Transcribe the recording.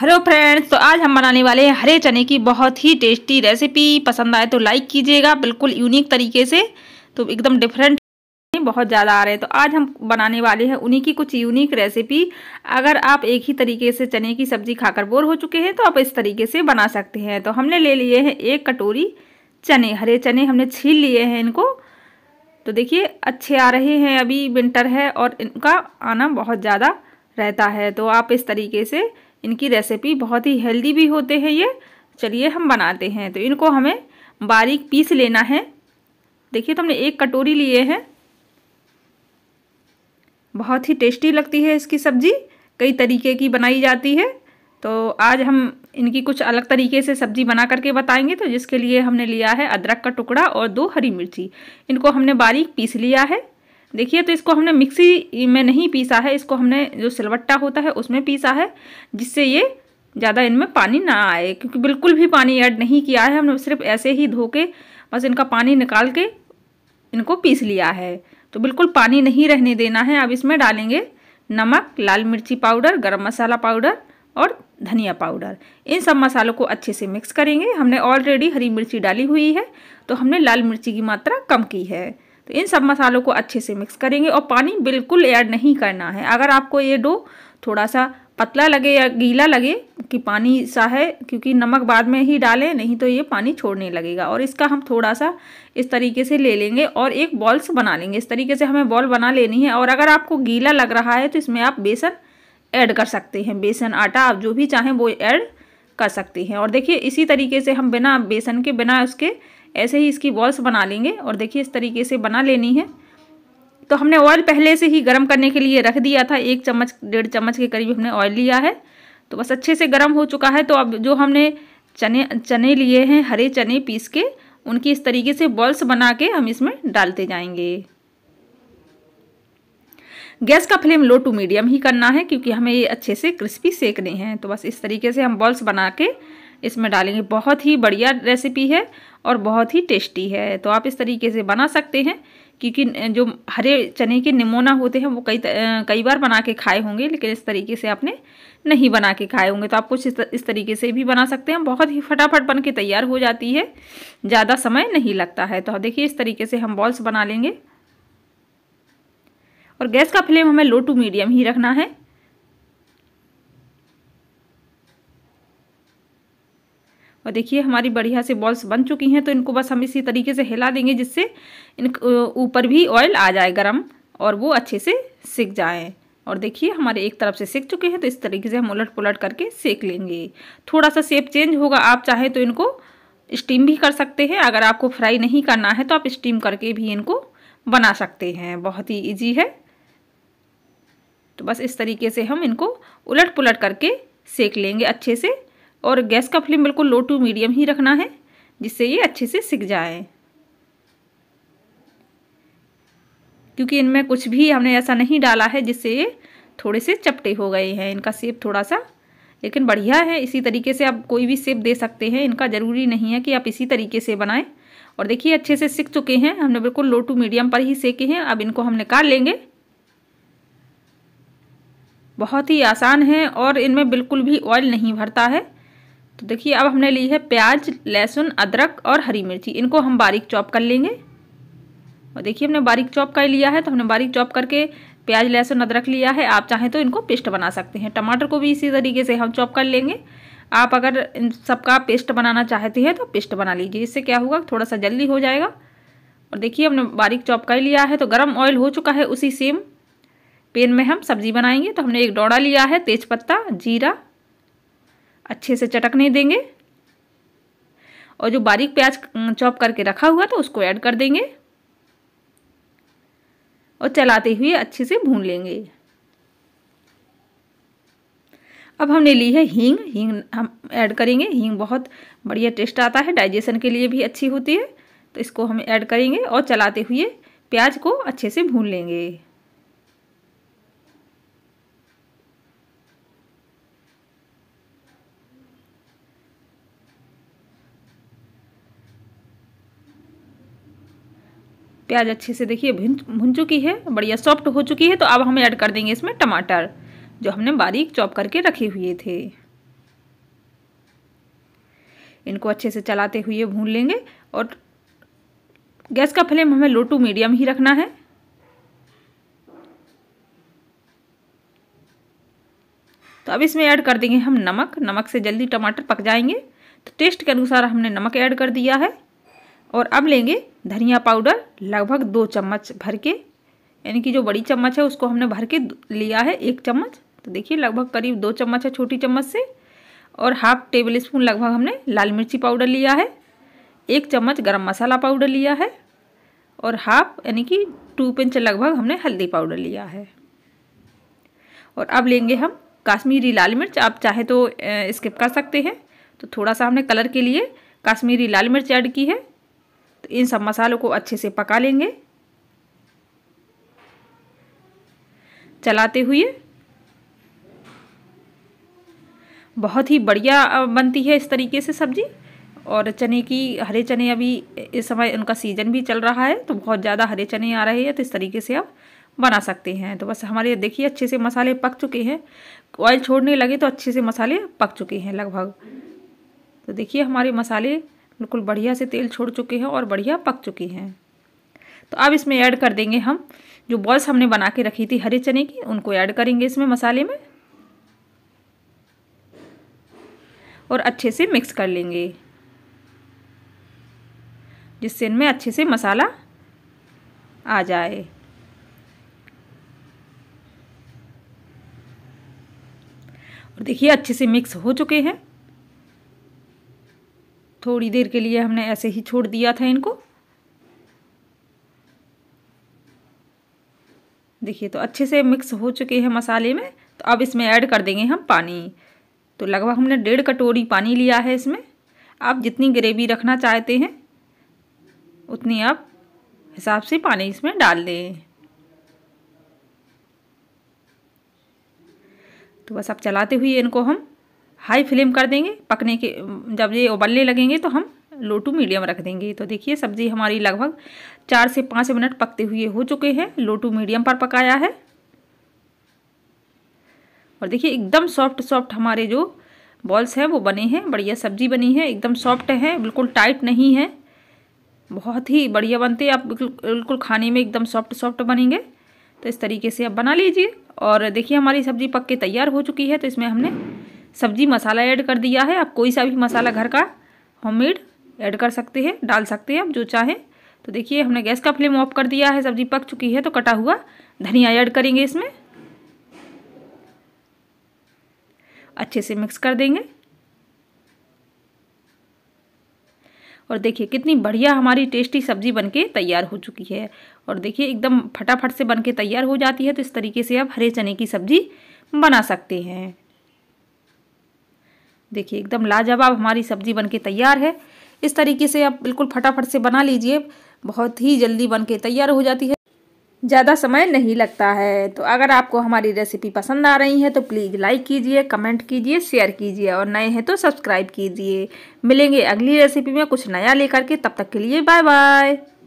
hello friends तो आज हम बनाने वाले हैं हरे चने की बहुत ही टेस्टी रेसिपी पसंद आए तो लाइक कीजिएगा बिल्कुल यूनिक तरीके से तो एकदम डिफरेंट बहुत ज़्यादा आ रहे हैं तो आज हम बनाने वाले हैं उन्हीं की कुछ यूनिक रेसिपी अगर आप एक ही तरीके से चने की सब्ज़ी खाकर बोर हो चुके हैं तो आप इस तरीके से बना सकते हैं तो हमने ले लिए हैं एक कटोरी चने हरे चने हमने छील लिए हैं इनको तो देखिए अच्छे आ रहे हैं अभी विंटर है और इनका आना बहुत ज़्यादा रहता है तो आप इस तरीके से इनकी रेसिपी बहुत ही हेल्दी भी होते हैं ये चलिए हम बनाते हैं तो इनको हमें बारीक पीस लेना है देखिए तो हमने एक कटोरी लिए हैं बहुत ही टेस्टी लगती है इसकी सब्ज़ी कई तरीके की बनाई जाती है तो आज हम इनकी कुछ अलग तरीके से सब्ज़ी बना करके बताएंगे तो जिसके लिए हमने लिया है अदरक का टुकड़ा और दो हरी मिर्ची इनको हमने बारीक पीस लिया है देखिए तो इसको हमने मिक्सी में नहीं पीसा है इसको हमने जो सिलवट्टा होता है उसमें पीसा है जिससे ये ज़्यादा इनमें पानी ना आए क्योंकि बिल्कुल भी पानी ऐड नहीं किया है हमने सिर्फ ऐसे ही धो के बस इनका पानी निकाल के इनको पीस लिया है तो बिल्कुल पानी नहीं रहने देना है अब इसमें डालेंगे नमक लाल मिर्ची पाउडर गरम मसाला पाउडर और धनिया पाउडर इन सब मसालों को अच्छे से मिक्स करेंगे हमने ऑलरेडी हरी मिर्ची डाली हुई है तो हमने लाल मिर्ची की मात्रा कम की है तो इन सब मसालों को अच्छे से मिक्स करेंगे और पानी बिल्कुल ऐड नहीं करना है अगर आपको ये डो थोड़ा सा पतला लगे या गीला लगे कि पानी सा है क्योंकि नमक बाद में ही डालें नहीं तो ये पानी छोड़ने लगेगा और इसका हम थोड़ा सा इस तरीके से ले लेंगे और एक बॉल्स बना लेंगे इस तरीके से हमें बॉल बना लेनी है और अगर आपको गीला लग रहा है तो इसमें आप बेसन ऐड कर सकते हैं बेसन आटा आप जो भी चाहें वो ऐड कर सकते हैं और देखिए इसी तरीके से हम बिना बेसन के बिना उसके ऐसे ही इसकी बॉल्स बना लेंगे और देखिए इस तरीके से बना लेनी है तो हमने ऑयल पहले से ही गर्म करने के लिए रख दिया था एक चम्मच डेढ़ चम्मच के करीब हमने ऑयल लिया है तो बस अच्छे से गर्म हो चुका है तो अब जो हमने चने चने लिए हैं हरे चने पीस के उनकी इस तरीके से बॉल्स बना के हम इसमें डालते जाएंगे गैस का फ्लेम लो टू मीडियम ही करना है क्योंकि हमें ये अच्छे से क्रिस्पी सेकने हैं तो बस इस तरीके से हम बॉल्स बना के इसमें डालेंगे बहुत ही बढ़िया रेसिपी है और बहुत ही टेस्टी है तो आप इस तरीके से बना सकते हैं क्योंकि जो हरे चने के निमोना होते हैं वो कई कई बार बना के खाए होंगे लेकिन इस तरीके से आपने नहीं बना के खाए होंगे तो आप कुछ इस तरीके से भी बना सकते हैं बहुत ही फटाफट बन के तैयार हो जाती है ज़्यादा समय नहीं लगता है तो देखिए इस तरीके से हम बॉल्स बना लेंगे और गैस का फ्लेम हमें लो टू मीडियम ही रखना है और देखिए हमारी बढ़िया से बॉल्स बन चुकी हैं तो इनको बस हम इसी तरीके से हिला देंगे जिससे इन ऊपर भी ऑयल आ जाए गर्म और वो अच्छे से सिक जाए और देखिए हमारे एक तरफ से सिक चुके हैं तो इस तरीके से हम उलट पुलट करके सेक लेंगे थोड़ा सा सेप चेंज होगा आप चाहें तो इनको स्टीम भी कर सकते हैं अगर आपको फ्राई नहीं करना है तो आप स्टीम करके भी इनको बना सकते हैं बहुत ही इजी है तो बस इस तरीके से हम इनको उलट पुलट करके सेक लेंगे अच्छे से और गैस का फ्लेम बिल्कुल लो टू मीडियम ही रखना है जिससे ये अच्छे से सिक जाए क्योंकि इनमें कुछ भी हमने ऐसा नहीं डाला है जिससे ये थोड़े से चपटे हो गए हैं इनका सेप थोड़ा सा लेकिन बढ़िया है इसी तरीके से आप कोई भी सेप दे सकते हैं इनका ज़रूरी नहीं है कि आप इसी तरीके से बनाएं और देखिए अच्छे से सीख चुके हैं हमने बिल्कुल लो टू मीडियम पर ही सेके हैं अब इनको हम निकाल लेंगे बहुत ही आसान है और इनमें बिल्कुल भी ऑयल नहीं भरता है तो देखिए अब हमने ली है प्याज लहसुन अदरक और हरी मिर्ची इनको हम बारीक चॉप कर लेंगे और देखिए हमने बारीक चॉप कर लिया है तो हमने बारीक चॉप करके प्याज लहसुन अदरक लिया है आप चाहें तो इनको पेस्ट बना सकते हैं टमाटर को भी इसी तरीके से हम चॉप कर लेंगे आप अगर इन सबका पेस्ट बनाना चाहते हैं तो पेस्ट बना लीजिए इससे क्या होगा थोड़ा सा जल्दी हो जाएगा और देखिए हमने बारीक चॉप कर लिया है तो गर्म ऑयल हो चुका है उसी सेम पेन में हम सब्ज़ी बनाएंगे तो हमने एक डोड़ा लिया है तेज़पत्ता जीरा अच्छे से चटकने देंगे और जो बारीक प्याज चॉप करके रखा हुआ था उसको ऐड कर देंगे और चलाते हुए अच्छे से भून लेंगे अब हमने ली है हींग हींग हम ऐड करेंगे हींग बहुत बढ़िया टेस्ट आता है डाइजेशन के लिए भी अच्छी होती है तो इसको हम ऐड करेंगे और चलाते हुए प्याज को अच्छे से भून लेंगे प्याज अच्छे से देखिए भुन चुकी है बढ़िया सॉफ्ट हो चुकी है तो अब हम ऐड कर देंगे इसमें टमाटर जो हमने बारीक चॉप करके रखे हुए थे इनको अच्छे से चलाते हुए भून लेंगे और गैस का फ्लेम हमें लो टू मीडियम ही रखना है तो अब इसमें ऐड कर देंगे हम नमक नमक से जल्दी टमाटर पक जाएंगे तो टेस्ट के अनुसार हमने नमक ऐड कर दिया है और अब लेंगे धनिया पाउडर लगभग दो चम्मच भर के यानी कि जो बड़ी चम्मच है उसको हमने भर के लिया है एक चम्मच तो देखिए लगभग करीब दो चम्मच है छोटी चम्मच से और हाफ टेबल स्पून लगभग हमने लाल मिर्ची पाउडर लिया है एक चम्मच गरम मसाला पाउडर लिया है और हाफ यानी कि टू पिंच लगभग हमने हल्दी पाउडर लिया है और अब लेंगे हम काश्मीरी लाल मिर्च आप चाहे तो स्किप कर सकते हैं तो थोड़ा सा हमने कलर के लिए काश्मीरी लाल मिर्च ऐड की है तो इन सब मसालों को अच्छे से पका लेंगे चलाते हुए बहुत ही बढ़िया बनती है इस तरीके से सब्ज़ी और चने की हरे चने अभी इस समय उनका सीज़न भी चल रहा है तो बहुत ज़्यादा हरे चने आ रहे हैं तो इस तरीके से आप बना सकते हैं तो बस हमारे देखिए अच्छे से मसाले पक चुके हैं ऑयल छोड़ने लगे तो अच्छे से मसाले पक चुके हैं लगभग तो देखिए हमारे मसाले बिल्कुल बढ़िया से तेल छोड़ चुके हैं और बढ़िया पक चुकी हैं तो अब इसमें ऐड कर देंगे हम जो बॉल्स हमने बना के रखी थी हरे चने की उनको ऐड करेंगे इसमें मसाले में और अच्छे से मिक्स कर लेंगे जिससे इनमें अच्छे से मसाला आ जाए और देखिए अच्छे से मिक्स हो चुके हैं थोड़ी देर के लिए हमने ऐसे ही छोड़ दिया था इनको देखिए तो अच्छे से मिक्स हो चुके हैं मसाले में तो अब इसमें ऐड कर देंगे हम पानी तो लगभग हमने डेढ़ कटोरी पानी लिया है इसमें आप जितनी ग्रेवी रखना चाहते हैं उतनी आप हिसाब से पानी इसमें डाल दें तो बस अब चलाते हुए इनको हम हाई फ्लेम कर देंगे पकने के जब ये उबलने लगेंगे तो हम लो टू मीडियम रख देंगे तो देखिए सब्ज़ी हमारी लगभग चार से पाँच मिनट पकते हुए हो चुके हैं लो टू मीडियम पर पकाया है और देखिए एकदम सॉफ्ट सॉफ्ट हमारे जो बॉल्स हैं वो बने हैं बढ़िया सब्जी बनी है एकदम सॉफ्ट है बिल्कुल टाइट नहीं है बहुत ही बढ़िया बनते हैं आप बिल्कुल खाने में एकदम सॉफ्ट सॉफ्ट बनेंगे तो इस तरीके से आप बना लीजिए और देखिए हमारी सब्ज़ी पक के तैयार हो चुकी है तो इसमें हमने सब्जी मसाला ऐड कर दिया है आप कोई सा भी मसाला घर का होममेड ऐड कर सकते हैं डाल सकते हैं आप जो चाहें तो देखिए हमने गैस का फ्लेम ऑफ कर दिया है सब्जी पक चुकी है तो कटा हुआ धनिया ऐड करेंगे इसमें अच्छे से मिक्स कर देंगे और देखिए कितनी बढ़िया हमारी टेस्टी सब्जी बनके तैयार हो चुकी है और देखिए एकदम फटाफट से बनके तैयार हो जाती है तो इस तरीके से आप हरे चने की सब्जी बना सकते हैं देखिए एकदम लाजवाब हमारी सब्ज़ी बनके तैयार है इस तरीके से आप बिल्कुल फटाफट से बना लीजिए बहुत ही जल्दी बनके तैयार हो जाती है ज़्यादा समय नहीं लगता है तो अगर आपको हमारी रेसिपी पसंद आ रही है तो प्लीज़ लाइक कीजिए कमेंट कीजिए शेयर कीजिए और नए हैं तो सब्सक्राइब कीजिए मिलेंगे अगली रेसिपी में कुछ नया लेकर के तब तक के लिए बाय बाय